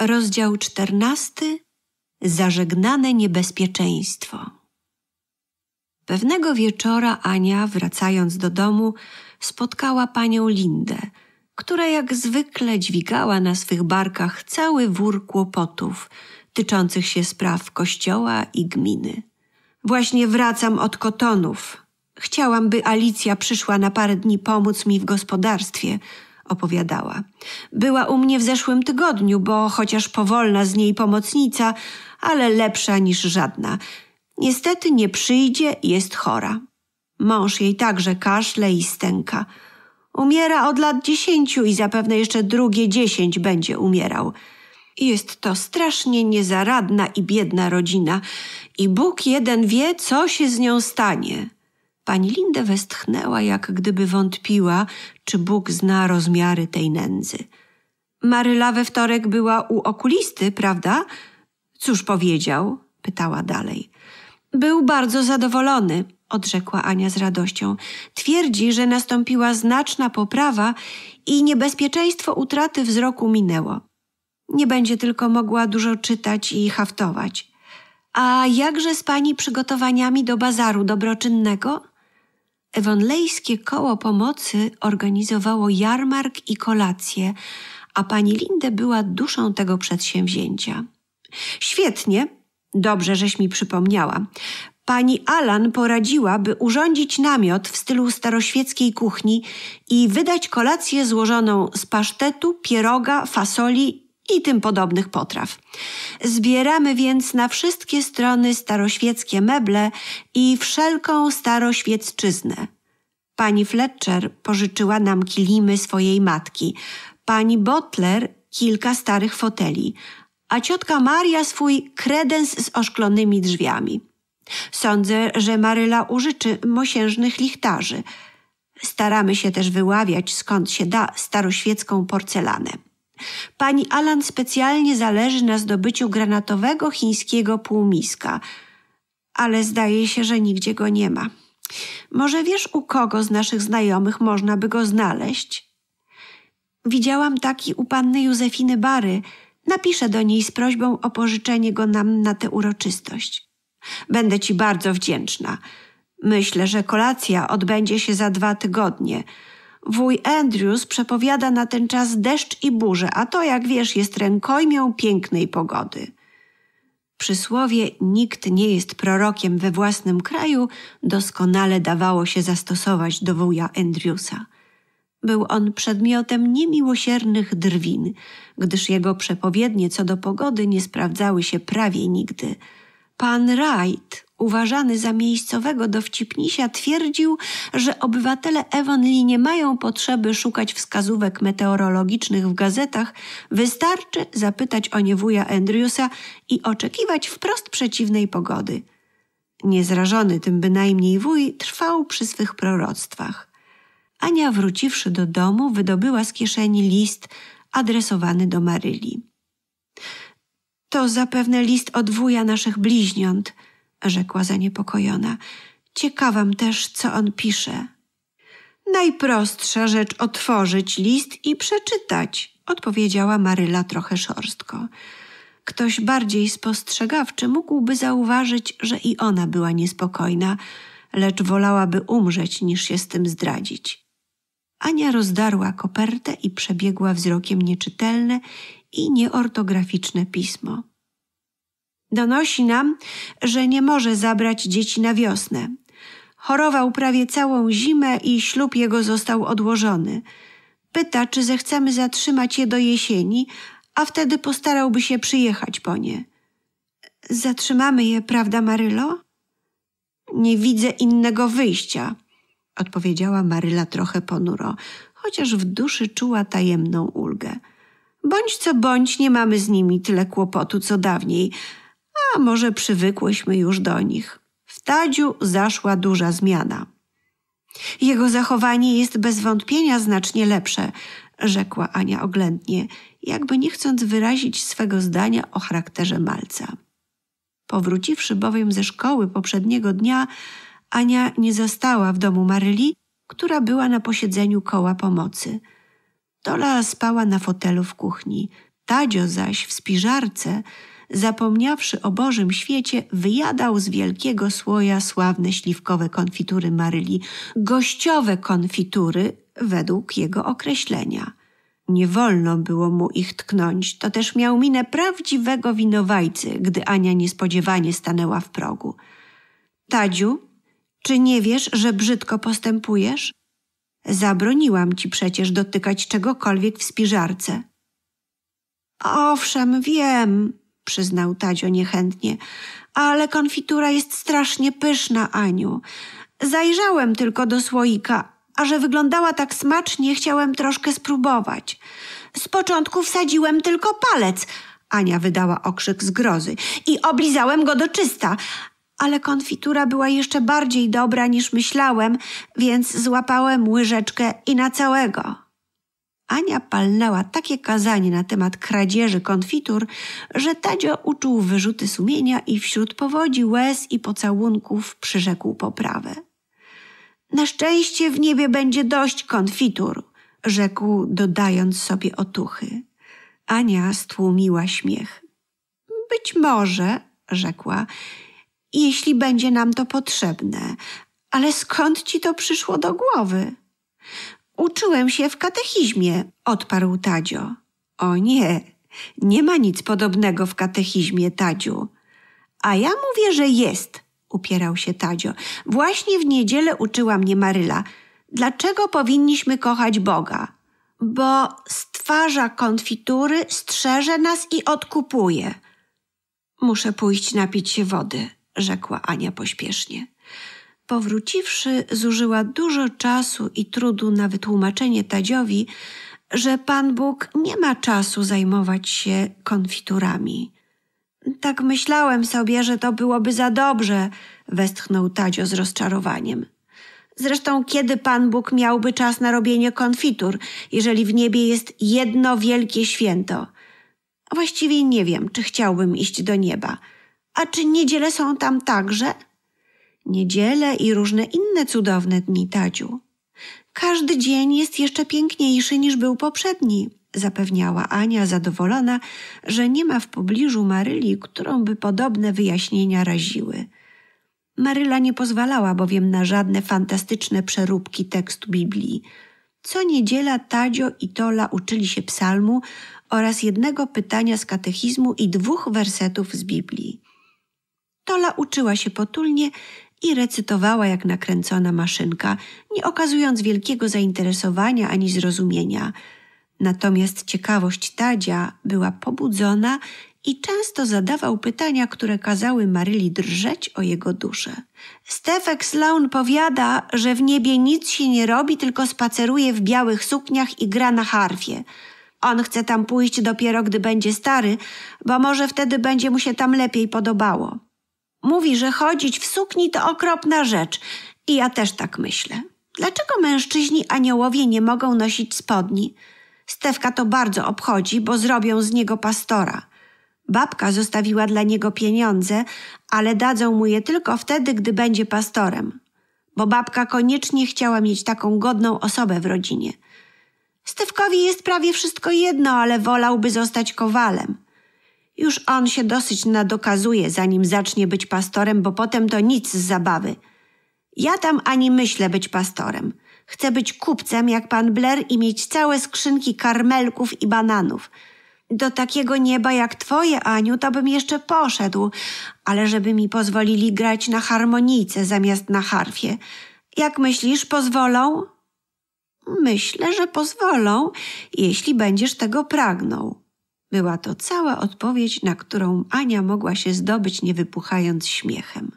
Rozdział 14. Zażegnane niebezpieczeństwo. Pewnego wieczora Ania, wracając do domu, spotkała panią Lindę, która jak zwykle dźwigała na swych barkach cały wór kłopotów tyczących się spraw kościoła i gminy. Właśnie wracam od kotonów. Chciałam, by Alicja przyszła na parę dni pomóc mi w gospodarstwie – opowiadała. Była u mnie w zeszłym tygodniu, bo chociaż powolna z niej pomocnica, ale lepsza niż żadna. Niestety nie przyjdzie jest chora. Mąż jej także kaszle i stęka. Umiera od lat dziesięciu i zapewne jeszcze drugie dziesięć będzie umierał. Jest to strasznie niezaradna i biedna rodzina, i Bóg jeden wie, co się z nią stanie. Pani Lindę westchnęła, jak gdyby wątpiła, czy Bóg zna rozmiary tej nędzy. Maryla we wtorek była u okulisty, prawda? Cóż powiedział? pytała dalej. Był bardzo zadowolony, odrzekła Ania z radością. Twierdzi, że nastąpiła znaczna poprawa i niebezpieczeństwo utraty wzroku minęło. Nie będzie tylko mogła dużo czytać i haftować. A jakże z pani przygotowaniami do bazaru dobroczynnego? Ewonlejskie Koło Pomocy organizowało jarmark i kolacje, a pani Lindę była duszą tego przedsięwzięcia. Świetnie, dobrze, żeś mi przypomniała. Pani Alan poradziła, by urządzić namiot w stylu staroświeckiej kuchni i wydać kolację złożoną z pasztetu, pieroga, fasoli i tym podobnych potraw. Zbieramy więc na wszystkie strony staroświeckie meble i wszelką staroświecczyznę. Pani Fletcher pożyczyła nam kilimy swojej matki, pani Butler kilka starych foteli, a ciotka Maria swój kredens z oszklonymi drzwiami. Sądzę, że Maryla użyczy mosiężnych lichtarzy. Staramy się też wyławiać skąd się da staroświecką porcelanę. Pani Alan specjalnie zależy na zdobyciu granatowego chińskiego półmiska, ale zdaje się, że nigdzie go nie ma. Może wiesz, u kogo z naszych znajomych można by go znaleźć? Widziałam taki u panny Józefiny Bary. Napiszę do niej z prośbą o pożyczenie go nam na tę uroczystość. Będę ci bardzo wdzięczna. Myślę, że kolacja odbędzie się za dwa tygodnie. Wuj Andrews przepowiada na ten czas deszcz i burzę, a to, jak wiesz, jest rękojmią pięknej pogody. Przysłowie nikt nie jest prorokiem we własnym kraju doskonale dawało się zastosować do wuja Andrewsa. Był on przedmiotem niemiłosiernych drwin, gdyż jego przepowiednie co do pogody nie sprawdzały się prawie nigdy. Pan Wright uważany za miejscowego dowcipnisia, twierdził, że obywatele Ewanli nie mają potrzeby szukać wskazówek meteorologicznych w gazetach, wystarczy zapytać o nie wuja Andrewsa i oczekiwać wprost przeciwnej pogody. Niezrażony tym bynajmniej wuj trwał przy swych proroctwach. Ania, wróciwszy do domu, wydobyła z kieszeni list adresowany do Maryli. To zapewne list od wuja naszych bliźniąt – rzekła zaniepokojona. Ciekawam też, co on pisze. Najprostsza rzecz otworzyć list i przeczytać, odpowiedziała Maryla trochę szorstko. Ktoś bardziej spostrzegawczy mógłby zauważyć, że i ona była niespokojna, lecz wolałaby umrzeć niż się z tym zdradzić. Ania rozdarła kopertę i przebiegła wzrokiem nieczytelne i nieortograficzne pismo. Donosi nam, że nie może zabrać dzieci na wiosnę. Chorował prawie całą zimę i ślub jego został odłożony. Pyta, czy zechcemy zatrzymać je do jesieni, a wtedy postarałby się przyjechać po nie. Zatrzymamy je, prawda, Marylo? Nie widzę innego wyjścia, odpowiedziała Maryla trochę ponuro, chociaż w duszy czuła tajemną ulgę. Bądź co bądź, nie mamy z nimi tyle kłopotu co dawniej a może przywykłyśmy już do nich. W Tadziu zaszła duża zmiana. Jego zachowanie jest bez wątpienia znacznie lepsze, rzekła Ania oględnie, jakby nie chcąc wyrazić swego zdania o charakterze malca. Powróciwszy bowiem ze szkoły poprzedniego dnia, Ania nie została w domu Maryli, która była na posiedzeniu koła pomocy. Dola spała na fotelu w kuchni, Tadzio zaś w spiżarce zapomniawszy o Bożym świecie, wyjadał z wielkiego słoja sławne śliwkowe konfitury Maryli, gościowe konfitury według jego określenia. Nie wolno było mu ich tknąć, to też miał minę prawdziwego winowajcy, gdy Ania niespodziewanie stanęła w progu. Tadziu, czy nie wiesz, że brzydko postępujesz? Zabroniłam ci przecież dotykać czegokolwiek w spiżarce. Owszem, wiem, przyznał Tadzio niechętnie. Ale konfitura jest strasznie pyszna, Aniu. Zajrzałem tylko do słoika, a że wyglądała tak smacznie, chciałem troszkę spróbować. Z początku wsadziłem tylko palec, Ania wydała okrzyk zgrozy, i oblizałem go do czysta, ale konfitura była jeszcze bardziej dobra niż myślałem, więc złapałem łyżeczkę i na całego. Ania palnęła takie kazanie na temat kradzieży konfitur, że Tadzio uczuł wyrzuty sumienia i wśród powodzi łez i pocałunków przyrzekł poprawę. Na szczęście w niebie będzie dość konfitur, rzekł, dodając sobie otuchy. Ania stłumiła śmiech. Być może, rzekła, jeśli będzie nam to potrzebne, ale skąd ci to przyszło do głowy? Uczyłem się w katechizmie, odparł Tadzio. O nie, nie ma nic podobnego w katechizmie, Tadziu. A ja mówię, że jest, upierał się Tadzio. Właśnie w niedzielę uczyła mnie Maryla. Dlaczego powinniśmy kochać Boga? Bo stwarza konfitury, strzeże nas i odkupuje. Muszę pójść napić się wody, rzekła Ania pośpiesznie powróciwszy, zużyła dużo czasu i trudu na wytłumaczenie Tadziowi, że Pan Bóg nie ma czasu zajmować się konfiturami. Tak myślałem sobie, że to byłoby za dobrze, westchnął Tadzio z rozczarowaniem. Zresztą kiedy Pan Bóg miałby czas na robienie konfitur, jeżeli w niebie jest jedno wielkie święto? Właściwie nie wiem, czy chciałbym iść do nieba. A czy niedziele są tam także? niedziele i różne inne cudowne dni, Tadziu. Każdy dzień jest jeszcze piękniejszy niż był poprzedni, zapewniała Ania zadowolona, że nie ma w pobliżu Maryli, którą by podobne wyjaśnienia raziły. Maryla nie pozwalała bowiem na żadne fantastyczne przeróbki tekstu Biblii. Co niedziela Tadzio i Tola uczyli się psalmu oraz jednego pytania z katechizmu i dwóch wersetów z Biblii. Tola uczyła się potulnie i recytowała jak nakręcona maszynka, nie okazując wielkiego zainteresowania ani zrozumienia. Natomiast ciekawość Tadzia była pobudzona i często zadawał pytania, które kazały Maryli drżeć o jego duszę. Stefek Sloan powiada, że w niebie nic się nie robi, tylko spaceruje w białych sukniach i gra na harfie. On chce tam pójść dopiero, gdy będzie stary, bo może wtedy będzie mu się tam lepiej podobało. Mówi, że chodzić w sukni to okropna rzecz. I ja też tak myślę. Dlaczego mężczyźni aniołowie nie mogą nosić spodni? Stewka to bardzo obchodzi, bo zrobią z niego pastora. Babka zostawiła dla niego pieniądze, ale dadzą mu je tylko wtedy, gdy będzie pastorem. Bo babka koniecznie chciała mieć taką godną osobę w rodzinie. Stewkowi jest prawie wszystko jedno, ale wolałby zostać kowalem. Już on się dosyć nadokazuje, zanim zacznie być pastorem, bo potem to nic z zabawy. Ja tam ani myślę być pastorem. Chcę być kupcem jak pan Blair i mieć całe skrzynki karmelków i bananów. Do takiego nieba jak twoje, Aniu, to bym jeszcze poszedł, ale żeby mi pozwolili grać na harmonice zamiast na harfie. Jak myślisz, pozwolą? Myślę, że pozwolą, jeśli będziesz tego pragnął. Była to cała odpowiedź, na którą Ania mogła się zdobyć, nie wypuchając śmiechem.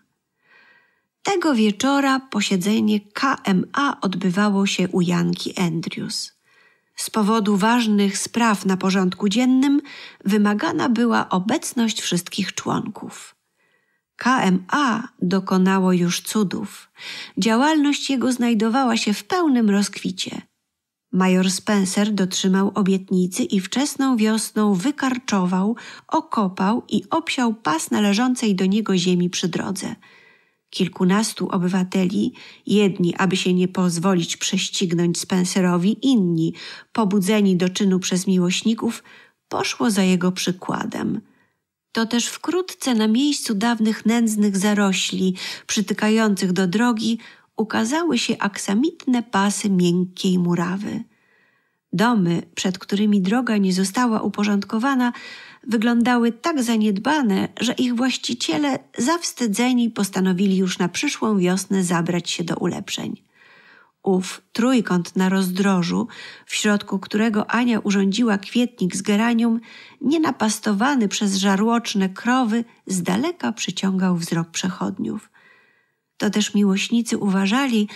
Tego wieczora posiedzenie KMA odbywało się u Janki Andrews. Z powodu ważnych spraw na porządku dziennym wymagana była obecność wszystkich członków. KMA dokonało już cudów. Działalność jego znajdowała się w pełnym rozkwicie – Major Spencer dotrzymał obietnicy i wczesną wiosną wykarczował, okopał i obsiał pas należącej do niego ziemi przy drodze. Kilkunastu obywateli, jedni, aby się nie pozwolić prześcignąć Spencerowi, inni, pobudzeni do czynu przez miłośników, poszło za jego przykładem. To też wkrótce na miejscu dawnych nędznych zarośli, przytykających do drogi, ukazały się aksamitne pasy miękkiej murawy. Domy, przed którymi droga nie została uporządkowana, wyglądały tak zaniedbane, że ich właściciele, zawstydzeni, postanowili już na przyszłą wiosnę zabrać się do ulepszeń. Ów trójkąt na rozdrożu, w środku którego Ania urządziła kwietnik z geranium, nienapastowany przez żarłoczne krowy, z daleka przyciągał wzrok przechodniów. To też miłośnicy uważali,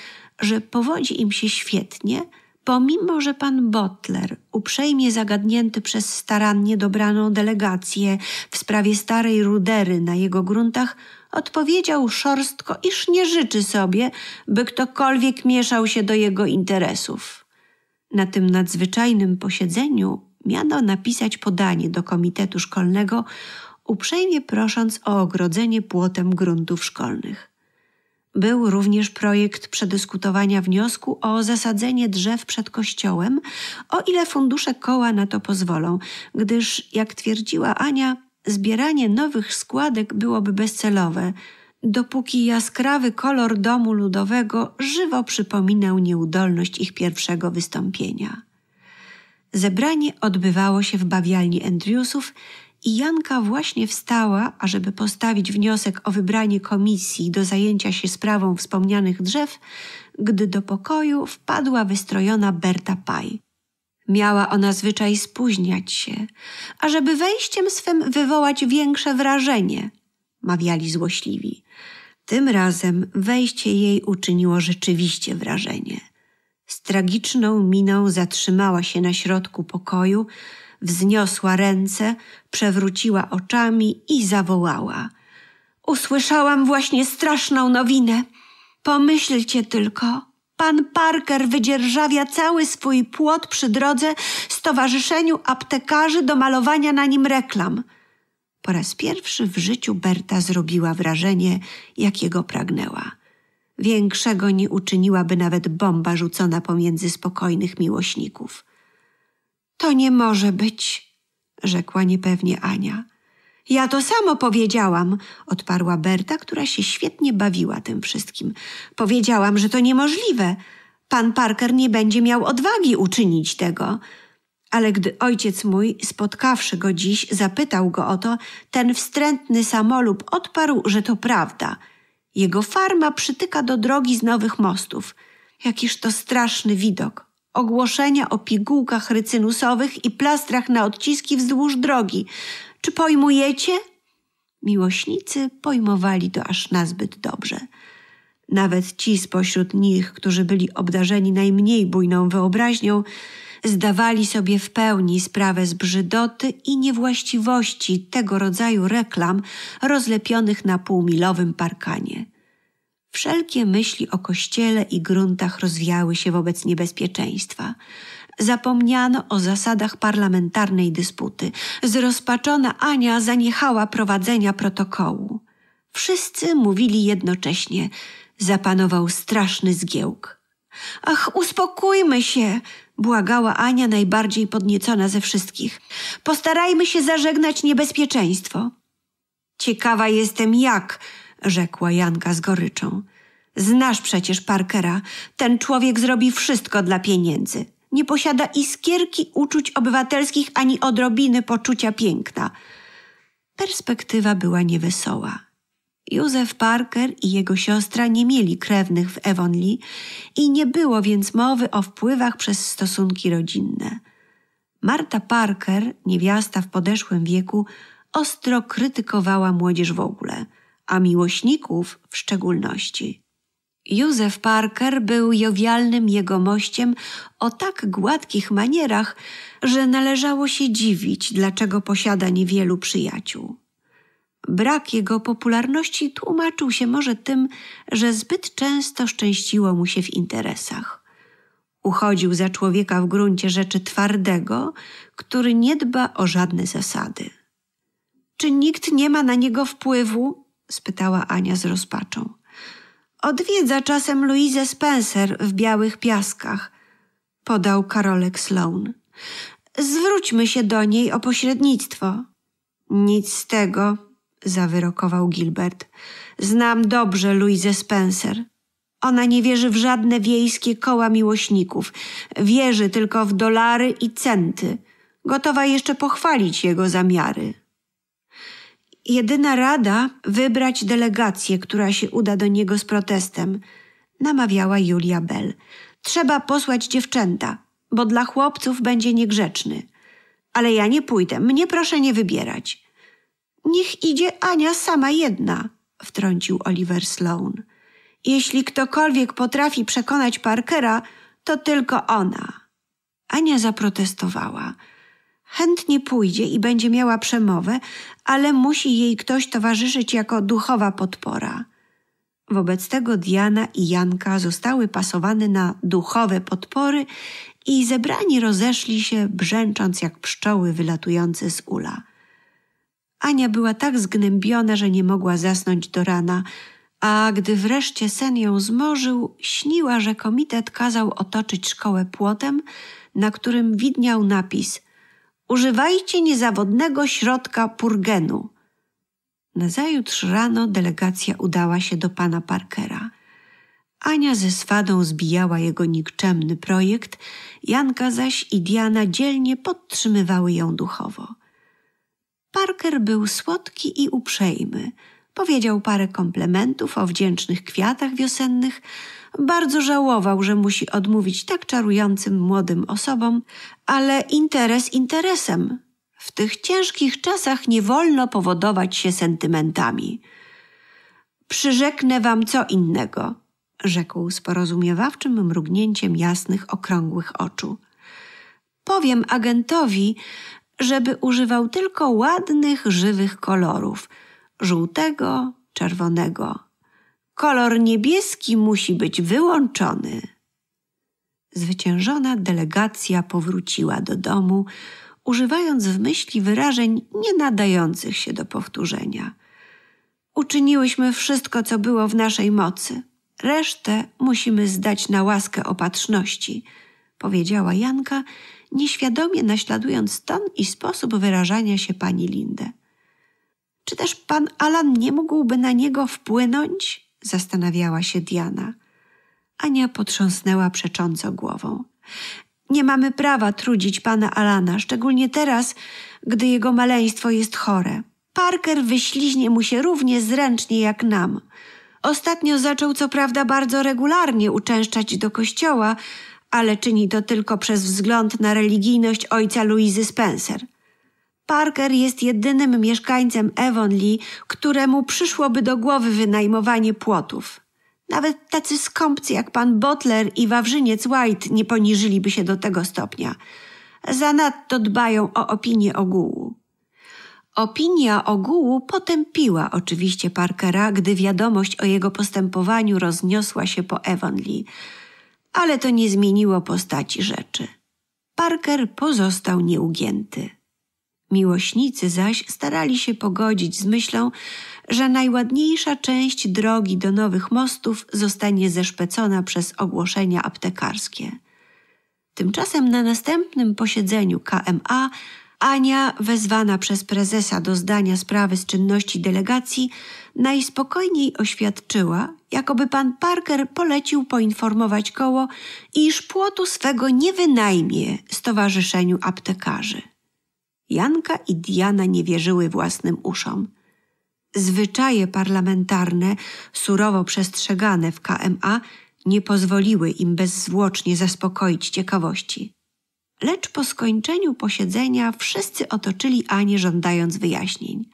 że powodzi im się świetnie, pomimo że pan Butler, uprzejmie zagadnięty przez starannie dobraną delegację w sprawie starej rudery na jego gruntach, odpowiedział szorstko, iż nie życzy sobie, by ktokolwiek mieszał się do jego interesów. Na tym nadzwyczajnym posiedzeniu miano napisać podanie do komitetu szkolnego, uprzejmie prosząc o ogrodzenie płotem gruntów szkolnych. Był również projekt przedyskutowania wniosku o zasadzenie drzew przed kościołem, o ile fundusze koła na to pozwolą, gdyż, jak twierdziła Ania, zbieranie nowych składek byłoby bezcelowe, dopóki jaskrawy kolor domu ludowego żywo przypominał nieudolność ich pierwszego wystąpienia. Zebranie odbywało się w bawialni Andrewsów i Janka właśnie wstała, ażeby postawić wniosek o wybranie komisji do zajęcia się sprawą wspomnianych drzew, gdy do pokoju wpadła wystrojona Berta Paj. Miała ona zwyczaj spóźniać się, ażeby wejściem swym wywołać większe wrażenie, mawiali złośliwi. Tym razem wejście jej uczyniło rzeczywiście wrażenie. Z tragiczną miną zatrzymała się na środku pokoju, wzniosła ręce, przewróciła oczami i zawołała. Usłyszałam właśnie straszną nowinę. Pomyślcie tylko. Pan Parker wydzierżawia cały swój płot przy drodze Stowarzyszeniu Aptekarzy do malowania na nim reklam. Po raz pierwszy w życiu Berta zrobiła wrażenie, jakiego pragnęła. Większego nie uczyniłaby nawet bomba rzucona pomiędzy spokojnych miłośników. To nie może być, rzekła niepewnie Ania. Ja to samo powiedziałam, odparła Berta, która się świetnie bawiła tym wszystkim. Powiedziałam, że to niemożliwe. Pan Parker nie będzie miał odwagi uczynić tego. Ale gdy ojciec mój, spotkawszy go dziś, zapytał go o to, ten wstrętny samolub odparł, że to prawda. Jego farma przytyka do drogi z nowych mostów. Jakiż to straszny widok ogłoszenia o pigułkach rycynusowych i plastrach na odciski wzdłuż drogi. Czy pojmujecie? Miłośnicy pojmowali to aż nazbyt dobrze. Nawet ci spośród nich, którzy byli obdarzeni najmniej bujną wyobraźnią, zdawali sobie w pełni sprawę z brzydoty i niewłaściwości tego rodzaju reklam rozlepionych na półmilowym parkanie. Wszelkie myśli o kościele i gruntach rozwiały się wobec niebezpieczeństwa. Zapomniano o zasadach parlamentarnej dysputy. Zrozpaczona Ania zaniechała prowadzenia protokołu. Wszyscy mówili jednocześnie. Zapanował straszny zgiełk. Ach, uspokójmy się! błagała Ania najbardziej podniecona ze wszystkich. Postarajmy się zażegnać niebezpieczeństwo. Ciekawa jestem jak, rzekła Janka z goryczą. Znasz przecież Parkera. Ten człowiek zrobi wszystko dla pieniędzy. Nie posiada iskierki uczuć obywatelskich ani odrobiny poczucia piękna. Perspektywa była niewesoła. Józef Parker i jego siostra nie mieli krewnych w Evonlea i nie było więc mowy o wpływach przez stosunki rodzinne. Marta Parker, niewiasta w podeszłym wieku, ostro krytykowała młodzież w ogóle – a miłośników w szczególności. Józef Parker był jowialnym jegomościem o tak gładkich manierach, że należało się dziwić, dlaczego posiada niewielu przyjaciół. Brak jego popularności tłumaczył się może tym, że zbyt często szczęściło mu się w interesach. Uchodził za człowieka w gruncie rzeczy twardego, który nie dba o żadne zasady. Czy nikt nie ma na niego wpływu? spytała Ania z rozpaczą. Odwiedza czasem Louise Spencer w Białych Piaskach, podał Karolek Sloan. Zwróćmy się do niej o pośrednictwo. Nic z tego, zawyrokował Gilbert. Znam dobrze Louise Spencer. Ona nie wierzy w żadne wiejskie koła miłośników. Wierzy tylko w dolary i centy. Gotowa jeszcze pochwalić jego zamiary. Jedyna rada wybrać delegację, która się uda do niego z protestem, namawiała Julia Bell. Trzeba posłać dziewczęta, bo dla chłopców będzie niegrzeczny. Ale ja nie pójdę, mnie proszę nie wybierać. Niech idzie Ania sama jedna, wtrącił Oliver Sloan. Jeśli ktokolwiek potrafi przekonać Parkera, to tylko ona. Ania zaprotestowała. Chętnie pójdzie i będzie miała przemowę, ale musi jej ktoś towarzyszyć jako duchowa podpora. Wobec tego Diana i Janka zostały pasowane na duchowe podpory i zebrani rozeszli się, brzęcząc jak pszczoły wylatujące z ula. Ania była tak zgnębiona, że nie mogła zasnąć do rana, a gdy wreszcie sen ją zmorzył, śniła, że komitet kazał otoczyć szkołę płotem, na którym widniał napis – używajcie niezawodnego środka purgenu. Nazajutrz rano delegacja udała się do pana Parkera. Ania ze swadą zbijała jego nikczemny projekt, Janka zaś i Diana dzielnie podtrzymywały ją duchowo. Parker był słodki i uprzejmy – Powiedział parę komplementów o wdzięcznych kwiatach wiosennych. Bardzo żałował, że musi odmówić tak czarującym młodym osobom, ale interes interesem. W tych ciężkich czasach nie wolno powodować się sentymentami. Przyrzeknę wam co innego, rzekł z porozumiewawczym mrugnięciem jasnych, okrągłych oczu. Powiem agentowi, żeby używał tylko ładnych, żywych kolorów – żółtego, czerwonego. Kolor niebieski musi być wyłączony. Zwyciężona delegacja powróciła do domu, używając w myśli wyrażeń nie nadających się do powtórzenia. Uczyniłyśmy wszystko, co było w naszej mocy. Resztę musimy zdać na łaskę opatrzności, powiedziała Janka, nieświadomie naśladując ton i sposób wyrażania się pani Lindę. Czy też pan Alan nie mógłby na niego wpłynąć? zastanawiała się Diana. Ania potrząsnęła przecząco głową. Nie mamy prawa trudzić pana Alana, szczególnie teraz, gdy jego maleństwo jest chore. Parker wyśliźnie mu się równie zręcznie jak nam. Ostatnio zaczął co prawda bardzo regularnie uczęszczać do kościoła, ale czyni to tylko przez wzgląd na religijność ojca Louisy Spencer – Parker jest jedynym mieszkańcem Avonlea, któremu przyszłoby do głowy wynajmowanie płotów. Nawet tacy skąpcy jak pan Butler i Wawrzyniec White nie poniżyliby się do tego stopnia. Zanadto dbają o opinię ogółu. Opinia ogółu potępiła oczywiście Parkera, gdy wiadomość o jego postępowaniu rozniosła się po Avonlea, ale to nie zmieniło postaci rzeczy. Parker pozostał nieugięty. Miłośnicy zaś starali się pogodzić z myślą, że najładniejsza część drogi do nowych mostów zostanie zeszpecona przez ogłoszenia aptekarskie. Tymczasem na następnym posiedzeniu KMA Ania, wezwana przez prezesa do zdania sprawy z czynności delegacji, najspokojniej oświadczyła, jakoby pan Parker polecił poinformować koło, iż płotu swego nie wynajmie Stowarzyszeniu Aptekarzy. Janka i Diana nie wierzyły własnym uszom. Zwyczaje parlamentarne, surowo przestrzegane w KMA, nie pozwoliły im bezzwłocznie zaspokoić ciekawości. Lecz po skończeniu posiedzenia wszyscy otoczyli Anię żądając wyjaśnień.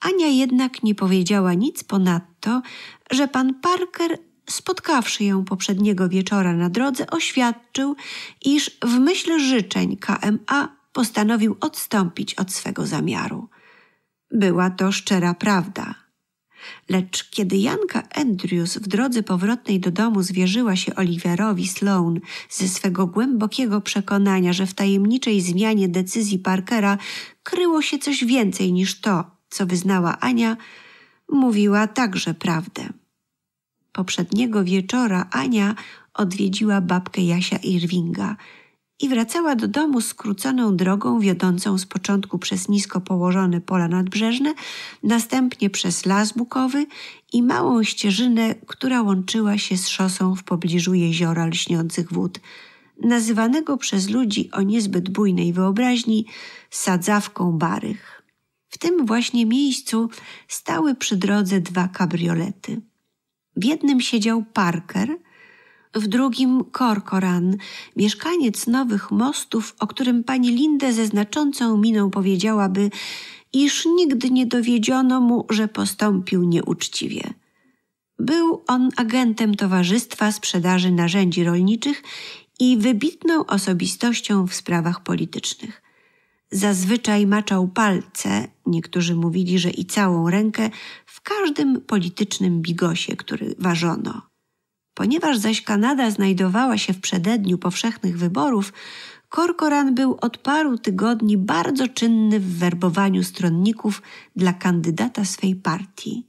Ania jednak nie powiedziała nic ponadto, że pan Parker, spotkawszy ją poprzedniego wieczora na drodze, oświadczył, iż w myśl życzeń KMA postanowił odstąpić od swego zamiaru. Była to szczera prawda. Lecz kiedy Janka Andrews w drodze powrotnej do domu zwierzyła się Oliverowi Sloan ze swego głębokiego przekonania, że w tajemniczej zmianie decyzji Parkera kryło się coś więcej niż to, co wyznała Ania, mówiła także prawdę. Poprzedniego wieczora Ania odwiedziła babkę Jasia Irvinga – i wracała do domu skróconą drogą wiodącą z początku przez nisko położone pola nadbrzeżne, następnie przez las bukowy i małą ścieżynę, która łączyła się z szosą w pobliżu jeziora lśniących wód, nazywanego przez ludzi o niezbyt bujnej wyobraźni sadzawką barych. W tym właśnie miejscu stały przy drodze dwa kabriolety. W jednym siedział Parker – w drugim Korkoran, mieszkaniec Nowych Mostów, o którym pani Linde ze znaczącą miną powiedziałaby, iż nigdy nie dowiedziono mu, że postąpił nieuczciwie. Był on agentem Towarzystwa Sprzedaży Narzędzi Rolniczych i wybitną osobistością w sprawach politycznych. Zazwyczaj maczał palce, niektórzy mówili, że i całą rękę, w każdym politycznym bigosie, który ważono. Ponieważ zaś Kanada znajdowała się w przededniu powszechnych wyborów, Korkoran był od paru tygodni bardzo czynny w werbowaniu stronników dla kandydata swej partii.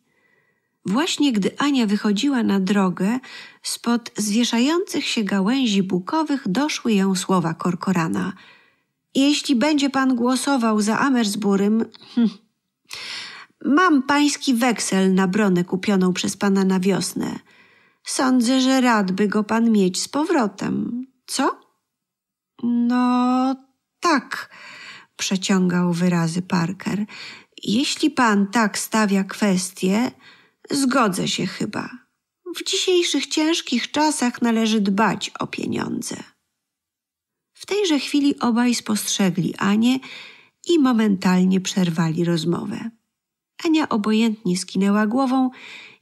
Właśnie gdy Ania wychodziła na drogę, spod zwieszających się gałęzi bukowych doszły ją słowa Korkorana: Jeśli będzie pan głosował za Amersburym, hm, mam pański weksel na bronę kupioną przez pana na wiosnę. Sądzę, że radby go pan mieć z powrotem, co? No tak, przeciągał wyrazy Parker. Jeśli pan tak stawia kwestię, zgodzę się chyba. W dzisiejszych ciężkich czasach należy dbać o pieniądze. W tejże chwili obaj spostrzegli Anię i momentalnie przerwali rozmowę. Ania obojętnie skinęła głową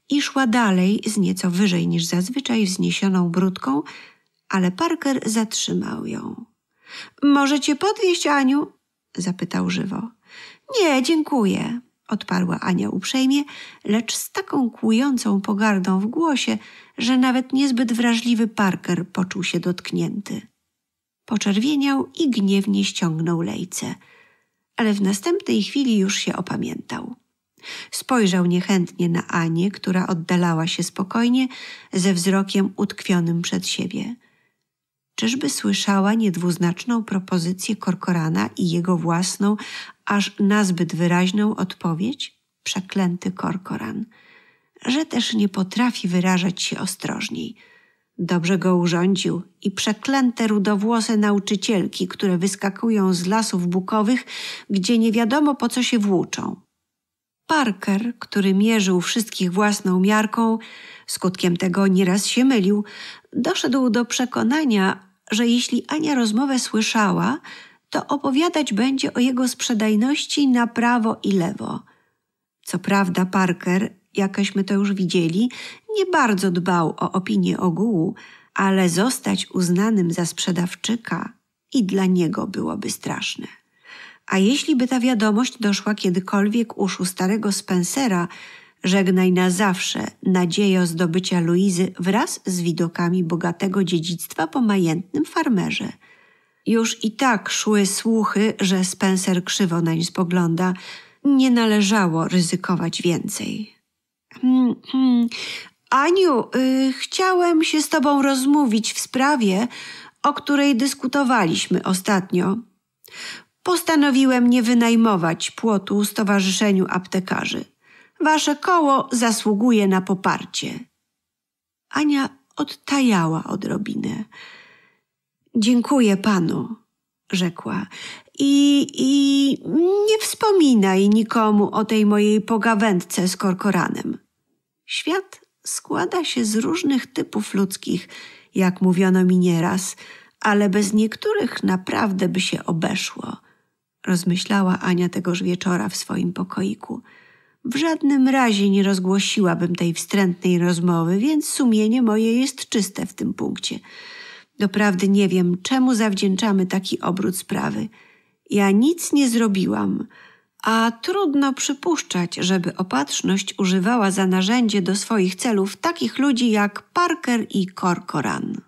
i szła dalej z nieco wyżej niż zazwyczaj wzniesioną brudką, ale Parker zatrzymał ją. Może cię podwieźć, Aniu? zapytał żywo. Nie, dziękuję, odparła Ania uprzejmie, lecz z taką kłującą pogardą w głosie, że nawet niezbyt wrażliwy Parker poczuł się dotknięty. Poczerwieniał i gniewnie ściągnął lejce, ale w następnej chwili już się opamiętał. Spojrzał niechętnie na Anię, która oddalała się spokojnie, ze wzrokiem utkwionym przed siebie. Czyżby słyszała niedwuznaczną propozycję Korkorana i jego własną, aż nazbyt wyraźną odpowiedź? Przeklęty Korkoran. Że też nie potrafi wyrażać się ostrożniej. Dobrze go urządził i przeklęte rudowłose nauczycielki, które wyskakują z lasów bukowych, gdzie nie wiadomo po co się włóczą. Parker, który mierzył wszystkich własną miarką, skutkiem tego nieraz się mylił, doszedł do przekonania, że jeśli Ania rozmowę słyszała, to opowiadać będzie o jego sprzedajności na prawo i lewo. Co prawda, Parker, jakaśmy to już widzieli, nie bardzo dbał o opinię ogółu, ale zostać uznanym za sprzedawczyka i dla niego byłoby straszne. A jeśli by ta wiadomość doszła kiedykolwiek uszu starego Spencera, żegnaj na zawsze nadzieję zdobycia Luizy wraz z widokami bogatego dziedzictwa po majętnym farmerze. Już i tak szły słuchy, że Spencer krzywo nań spogląda. Nie należało ryzykować więcej. Hmm, hmm. Aniu, y, chciałem się z tobą rozmówić w sprawie, o której dyskutowaliśmy ostatnio postanowiłem nie wynajmować płotu Stowarzyszeniu Aptekarzy. Wasze koło zasługuje na poparcie. Ania odtajała odrobinę. Dziękuję panu, rzekła. I, I nie wspominaj nikomu o tej mojej pogawędce z korkoranem. Świat składa się z różnych typów ludzkich, jak mówiono mi nieraz, ale bez niektórych naprawdę by się obeszło rozmyślała Ania tegoż wieczora w swoim pokoiku. W żadnym razie nie rozgłosiłabym tej wstrętnej rozmowy, więc sumienie moje jest czyste w tym punkcie. Doprawdy nie wiem, czemu zawdzięczamy taki obrót sprawy. Ja nic nie zrobiłam, a trudno przypuszczać, żeby opatrzność używała za narzędzie do swoich celów takich ludzi jak Parker i Corcoran.